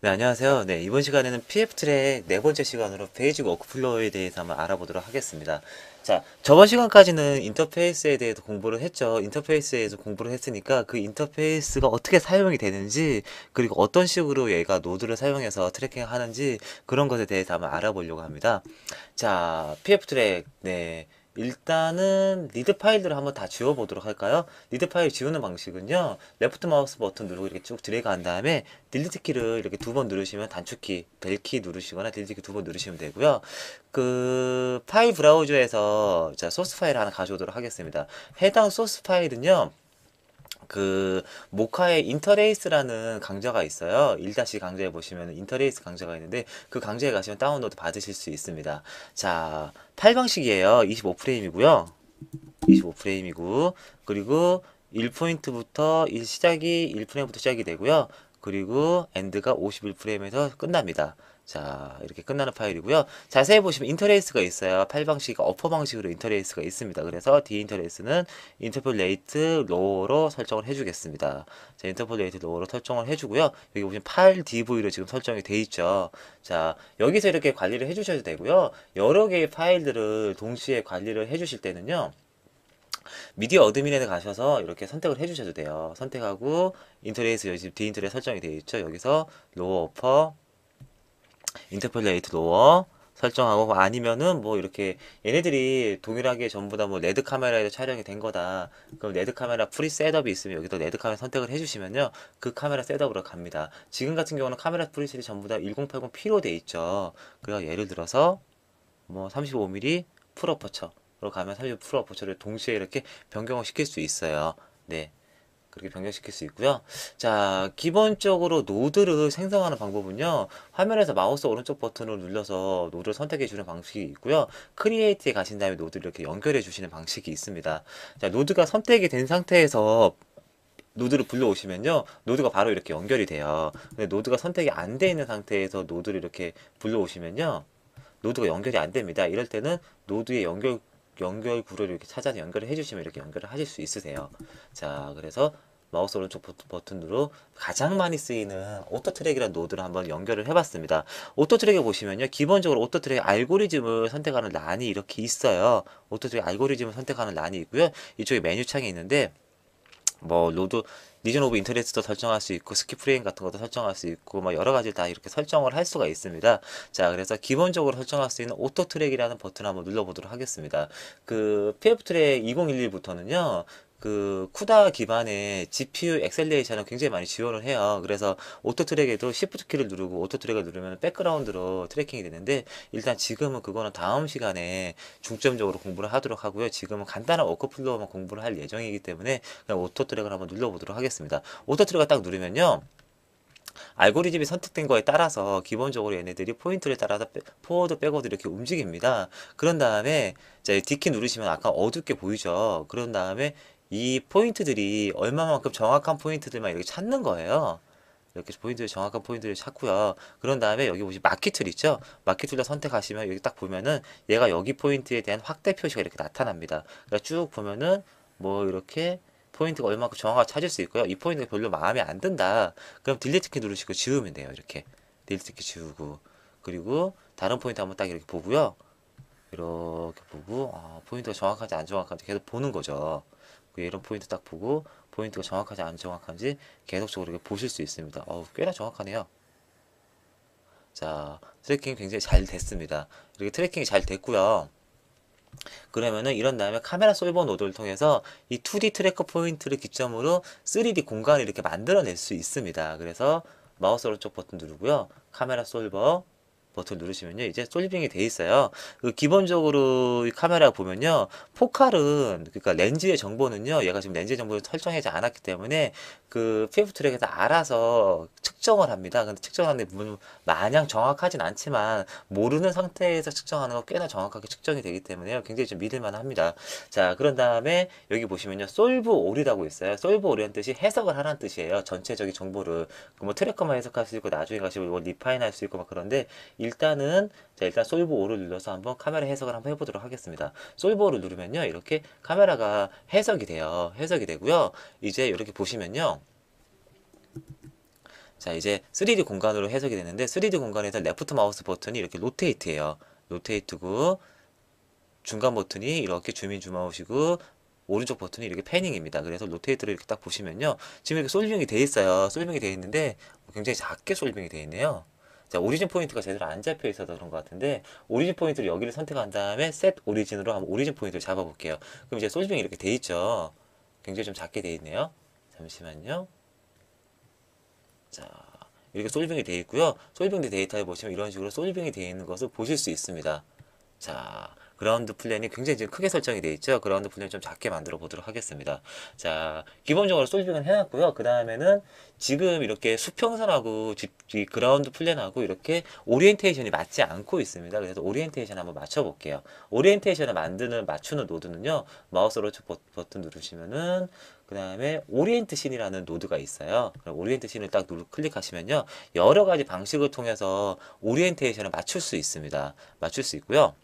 네, 안녕하세요. 네, 이번 시간에는 PF 트랙 네 번째 시간으로 페이직 워크플로우에 대해서 한번 알아보도록 하겠습니다. 자, 저번 시간까지는 인터페이스에 대해서 공부를 했죠. 인터페이스에서 공부를 했으니까 그 인터페이스가 어떻게 사용이 되는지, 그리고 어떤 식으로 얘가 노드를 사용해서 트래킹 하는지 그런 것에 대해서 한번 알아보려고 합니다. 자, PF 트랙, 네. 일단은 리드 파일들을 한번 다 지워 보도록 할까요? 리드 파일 지우는 방식은요. 레프트 마우스 버튼 누르고 이렇게 쭉 드래그 한 다음에 딜리트 키를 이렇게 두 번 누르시면 단축키, 벨키 누르시거나 딜리트 키 두 번 누르시면 되고요. 그 파일 브라우저에서 자, 소스 파일 하나 가져오도록 하겠습니다. 해당 소스 파일은요. 그 모카의 인터레이스라는 강좌가 있어요. 1 강좌에 보시면 인터레이스 강좌가 있는데 그 강좌에 가시면 다운로드 받으실 수 있습니다. 자, 8방식이에요. 25프레임이고요. 25프레임이고 그리고 1포인트부터 시작이 1프레임부터 시작이 되고요. 그리고 엔드가 51프레임에서 끝납니다. 자 이렇게 끝나는 파일이고요. 자세히 보시면 인터레이스가 있어요. 8방식과 어퍼 방식으로 인터레이스가 있습니다. 그래서 D 인터레이스는 인터폴레이트 로우로 설정을 해주겠습니다. 자 인터폴레이트 로우로 설정을 해주고요. 여기 보시면 8dv로 지금 설정이 돼 있죠. 자 여기서 이렇게 관리를 해주셔도 되고요. 여러 개의 파일들을 동시에 관리를 해주실 때는요. 미디어 어드민에 가셔서 이렇게 선택을 해주셔도 돼요. 선택하고 인터레이스 여기 디인터레 설정이 되어 있죠. 여기서 로어 어퍼 인터폴레이트 로어 설정하고 아니면은 뭐 이렇게 얘네들이 동일하게 전부 다 뭐 레드 카메라에서 촬영이 된 거다 그럼 레드 카메라 프리 셋업이 있으면 여기도 레드 카메라 선택을 해주시면요 그 카메라 셋업으로 갑니다 지금 같은 경우는 카메라 프리셋이 전부 다 1080p로 돼 있죠 그래서 예를 들어서 뭐 35mm 풀어퍼처 로 가면 살 프로 어부처을 동시에 이렇게 변경을 시킬 수 있어요. 네. 그렇게 변경시킬 수 있고요. 자, 기본적으로 노드를 생성하는 방법은요. 화면에서 마우스 오른쪽 버튼을 눌러서 노드를 선택해 주는 방식이 있고요. 크리에이트에 가신 다음에 노드를 이렇게 연결해 주시는 방식이 있습니다. 자, 노드가 선택이 된 상태에서 노드를 불러오시면요. 노드가 바로 이렇게 연결이 돼요. 근데 노드가 선택이 안 돼 있는 상태에서 노드를 이렇게 불러오시면요. 노드가 연결이 안 됩니다. 이럴 때는 노드의 연결 연결 구를 이렇게 찾아서 연결을 해주시면 이렇게 연결을 하실 수 있으세요. 자, 그래서 마우스 오른쪽 버튼으로 가장 많이 쓰이는 오토트랙이라는 노드를 한번 연결을 해봤습니다. 오토트랙에 보시면요. 기본적으로 오토트랙 알고리즘을 선택하는 란이 이렇게 있어요. 오토트랙 알고리즘을 선택하는 란이 있고요. 이쪽에 메뉴 창이 있는데 뭐 로드 리전 오브 인터넷도 설정할 수 있고 스킵 프레임 같은 것도 설정할 수 있고 뭐 여러 가지 다 이렇게 설정을 할 수가 있습니다. 자, 그래서 기본적으로 설정할 수 있는 오토 트랙이라는 버튼 한번 눌러 보도록 하겠습니다. 그 PF 트랙 2011부터는요. 그 쿠다 기반의 GPU 엑셀레이션을 굉장히 많이 지원을 해요. 그래서 오토 트랙에도 시프트 키를 누르고 오토 트랙을 누르면 백그라운드로 트래킹이 되는데 일단 지금은 그거는 다음 시간에 중점적으로 공부를 하도록 하고요. 지금은 간단한 워크플로우만 공부를 할 예정이기 때문에 그냥 오토 트랙을 한번 눌러보도록 하겠습니다. 오토 트랙을 딱 누르면요. 알고리즘이 선택된 거에 따라서 기본적으로 얘네들이 포인트를 따라서 포워드 백워드 이렇게 움직입니다. 그런 다음에 이제 D키 누르시면 아까 어둡게 보이죠. 그런 다음에 이 포인트들이 얼마만큼 정확한 포인트들만 이렇게 찾는 거예요. 이렇게 포인트를 정확한 포인트를 찾고요. 그런 다음에 여기 보시 마키 툴 있죠? 마키 툴을 선택하시면 여기 딱 보면은 얘가 여기 포인트에 대한 확대 표시가 이렇게 나타납니다. 그러니까 쭉 보면은 뭐 이렇게 포인트가 얼마큼 정확하게 찾을 수 있고요. 이 포인트가 별로 마음에 안 든다. 그럼 딜리트 키 누르시고 지우면 돼요. 이렇게 딜리트 키 지우고 그리고 다른 포인트 한번 딱 이렇게 보고요. 이렇게 보고 아, 포인트가 정확하지안정확하지 계속 보는 거죠. 예, 이런 포인트 딱 보고 포인트가 정확하지 안 정확한지 계속적으로 이렇게 보실 수 있습니다. 어 꽤나 정확하네요. 자, 트래킹 이 굉장히 잘 됐습니다. 이렇게 트래킹이 잘 됐고요. 그러면은 이런 다음에 카메라 솔버 노드를 통해서 이 2D 트래커 포인트를 기점으로 3D 공간을 이렇게 만들어낼 수 있습니다. 그래서 마우스 오른쪽 버튼 누르고요. 카메라 솔버 버튼 누르시면요 이제 솔리빙이 돼 있어요 그 기본적으로 이 카메라 보면요 포칼은 그러니까 렌즈의 정보는요 얘가 지금 렌즈 정보를 설정하지 않았기 때문에 그 PF 트랙에서 알아서 측 측정을 합니다. 근데 측정하는데 물론 마냥 정확하진 않지만 모르는 상태에서 측정하는 건 꽤나 정확하게 측정이 되기 때문에요. 굉장히 좀 믿을만 합니다. 자, 그런 다음에 여기 보시면요. 솔브 올이라고 있어요. 솔브 올이란 뜻이 해석을 하라는 뜻이에요. 전체적인 정보를. 그 뭐 트래커만 해석할 수 있고 나중에 가시고 이걸 리파인 할 수 있고 막 그런데 일단은 자, 일단 솔브 올을 눌러서 한번 카메라 해석을 한번 해보도록 하겠습니다. 솔브 올을 누르면요. 이렇게 카메라가 해석이 돼요. 해석이 되고요. 이제 이렇게 보시면요. 자 이제 3D 공간으로 해석이 되는데 3D 공간에서 레프트 마우스 버튼이 이렇게 로테이트예요. 로테이트고 중간 버튼이 이렇게 주민 주마우시고 오른쪽 버튼이 이렇게 패닝입니다. 그래서 로테이트를 이렇게 딱 보시면요. 지금 이렇게 솔빙이 돼 있어요. 솔빙이 돼 있는데 굉장히 작게 솔빙이 돼 있네요. 자, 오리진 포인트가 제대로 안 잡혀 있어서 그런 것 같은데 오리진 포인트를 여기를 선택한 다음에 셋 오리진으로 한번 오리진 포인트를 잡아볼게요. 그럼 이제 솔빙이 이렇게 돼 있죠. 굉장히 좀 작게 돼 있네요. 잠시만요. 자 이렇게 솔빙이 되어 있고요. 솔빙 데이터에 보시면 이런 식으로 솔빙이 되어 있는 것을 보실 수 있습니다. 자 그라운드 플랜이 굉장히 지금 크게 설정이 되어 있죠. 그라운드 플랜 좀 작게 만들어 보도록 하겠습니다. 자, 기본적으로 솔빙은 해놨고요. 그 다음에는 지금 이렇게 수평선하고 집, 그라운드 플랜하고 이렇게 오리엔테이션이 맞지 않고 있습니다. 그래서 오리엔테이션 한번 맞춰볼게요. 오리엔테이션을 만드는 맞추는 노드는요. 마우스로 버튼 누르시면은 그 다음에 오리엔트 신이라는 노드가 있어요. 그럼 오리엔트 신을 딱 누르, 클릭하시면요. 여러 가지 방식을 통해서 오리엔테이션을 맞출 수 있습니다. 맞출 수 있고요.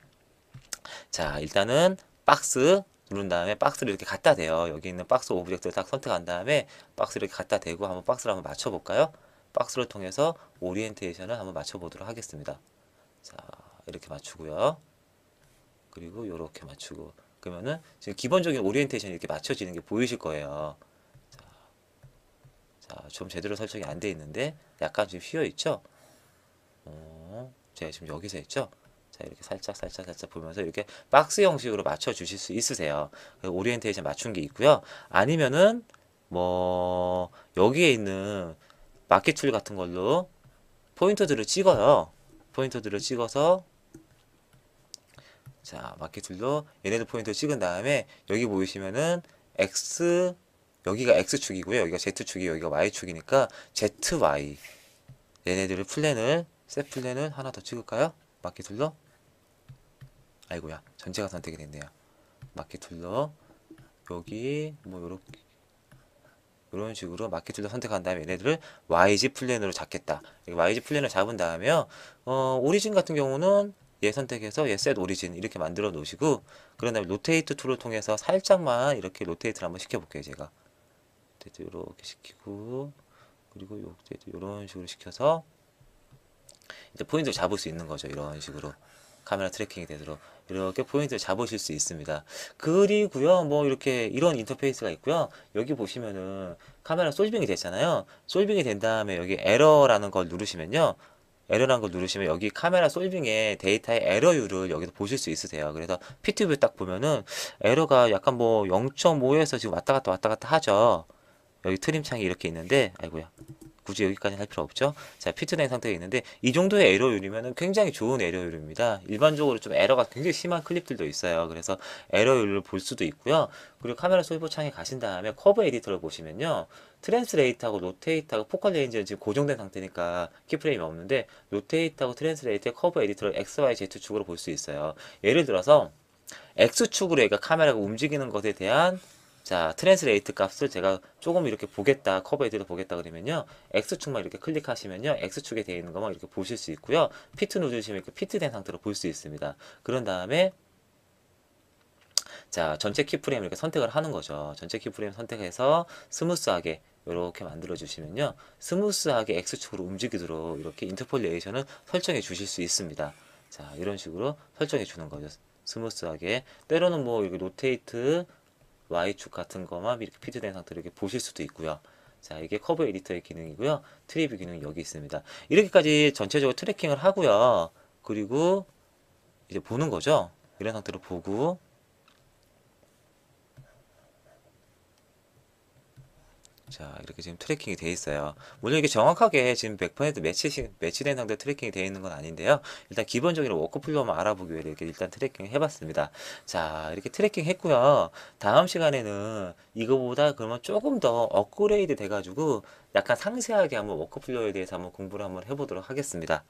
자 일단은 박스 누른 다음에 박스를 이렇게 갖다 대요. 여기 있는 박스 오브젝트를 딱 선택한 다음에 박스를 이렇게 갖다 대고 한번 박스를 한번 맞춰볼까요? 박스를 통해서 오리엔테이션을 한번 맞춰보도록 하겠습니다. 자 이렇게 맞추고요. 그리고 이렇게 맞추고 그러면은 지금 기본적인 오리엔테이션이 이렇게 맞춰지는 게 보이실 거예요. 자, 자좀 제대로 설정이 안 돼 있는데 약간 지금 휘어 있죠? 어, 제가 지금 여기서 했죠? 자 이렇게 살짝 살짝 살짝 보면서 이렇게 박스 형식으로 맞춰 주실 수 있으세요. 오리엔테이션 맞춘 게 있고요. 아니면은 뭐 여기에 있는 마켓 툴 같은 걸로 포인터들을 찍어요. 포인터들을 찍어서 자 마켓 툴로 얘네들 포인터 찍은 다음에 여기 보이시면은 x 여기가 x축이고요. 여기가 z축이 여기가 y축이니까 zy 얘네들을 플랜을 셋 플랜을 하나 더 찍을까요? 마켓 툴로 아이고야 전체가 선택이 됐네요 마켓 툴러 여기 뭐 요렇게 이런 식으로 마켓 툴러 선택한 다음에 얘네들을 YG 플랜으로 잡겠다 YG 플랜을 잡은 다음에 어 오리진 같은 경우는 얘 선택해서 얘 셋 오리진 이렇게 만들어 놓으시고 그런 다음에 로테이트 툴을 통해서 살짝만 이렇게 로테이트를 한번 시켜볼게요 제가 이렇게 시키고 그리고 요렇게 이런 식으로 시켜서 이제 포인트를 잡을 수 있는 거죠 이런 식으로 카메라 트래킹이 되도록 이렇게 포인트를 잡으실 수 있습니다. 그리고요, 뭐 이렇게 이런 인터페이스가 있고요. 여기 보시면은 카메라 솔빙이 됐잖아요. 솔빙이 된 다음에 여기 에러라는 걸 누르시면요. 에러라는 걸 누르시면 여기 카메라 솔빙의 데이터의 에러율을 여기서 보실 수 있으세요. 그래서 피트뷰 딱 보면은 에러가 약간 뭐 0.5에서 지금 왔다 갔다 왔다 갔다 하죠. 여기 트림 창이 이렇게 있는데, 아이고야. 굳이 여기까지는 할 필요 없죠. 자, 피트된 상태에 있는데 이 정도의 에러율이면 굉장히 좋은 에러율입니다. 일반적으로 좀 에러가 굉장히 심한 클립들도 있어요. 그래서 에러율을 볼 수도 있고요. 그리고 카메라 소 솔브 창에 가신 다음에 커브 에디터를 보시면요. 트랜스레이트하고 로테이트하고 포컬 레인지는 지금 고정된 상태니까 키프레임이 없는데 로테이트하고 트랜스레이트의 커브 에디터를 XYZ 축으로 볼 수 있어요. 예를 들어서 X축으로 얘가 카메라가 움직이는 것에 대한 자 트랜스레이트 값을 제가 조금 이렇게 보겠다 커브에드를 보겠다 그러면요 X축만 이렇게 클릭하시면요 X축에 되어 있는 것만 이렇게 보실 수 있고요 피트 누르시면 이렇게 피트된 상태로 볼 수 있습니다 그런 다음에 자 전체 키프레임 이렇게 선택을 하는 거죠 전체 키프레임 선택해서 스무스하게 이렇게 만들어 주시면요 스무스하게 X축으로 움직이도록 이렇게 인터폴레이션을 설정해 주실 수 있습니다 자 이런 식으로 설정해 주는 거죠 스무스하게 때로는 뭐 이렇게 로테이트 Y축 같은 것만 이렇게 피드된 상태로 이렇게 보실 수도 있고요. 자, 이게 커브 에디터의 기능이고요. 트리뷰 기능이 여기 있습니다. 이렇게까지 전체적으로 트래킹을 하고요. 그리고 이제 보는 거죠. 이런 상태로 보고 자 이렇게 지금 트래킹이 돼 있어요 물론 이게 정확하게 지금 100% 매치, 매치된 상태 트래킹이 돼 있는 건 아닌데요 일단 기본적인 워크플로우 알아보기 위해 이렇게 일단 트래킹 해봤습니다 자 이렇게 트래킹 했고요 다음 시간에는 이거보다 그러면 조금 더 업그레이드 돼 가지고 약간 상세하게 한번 워크플로우에 대해서 한번 공부를 한번 해보도록 하겠습니다